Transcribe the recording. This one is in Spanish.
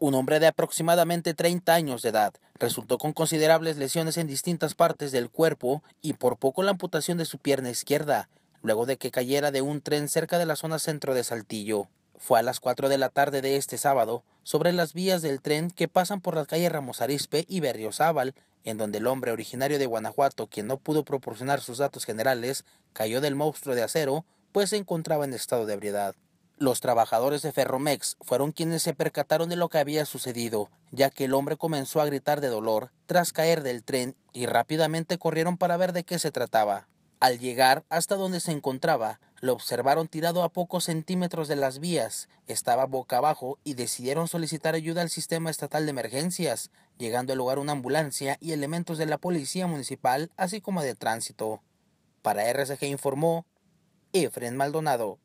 Un hombre de aproximadamente 30 años de edad resultó con considerables lesiones en distintas partes del cuerpo y por poco la amputación de su pierna izquierda, luego de que cayera de un tren cerca de la zona centro de Saltillo. Fue a las 4 de la tarde de este sábado, sobre las vías del tren que pasan por las calles Ramos Arispe y Berriozábal, en donde el hombre originario de Guanajuato, quien no pudo proporcionar sus datos generales, cayó del monstruo de acero, pues se encontraba en estado de ebriedad. Los trabajadores de Ferromex fueron quienes se percataron de lo que había sucedido, ya que el hombre comenzó a gritar de dolor tras caer del tren y rápidamente corrieron para ver de qué se trataba. Al llegar hasta donde se encontraba, lo observaron tirado a pocos centímetros de las vías, estaba boca abajo y decidieron solicitar ayuda al sistema estatal de emergencias, llegando al lugar una ambulancia y elementos de la policía municipal, así como de tránsito. Para RCG informó Efren Maldonado.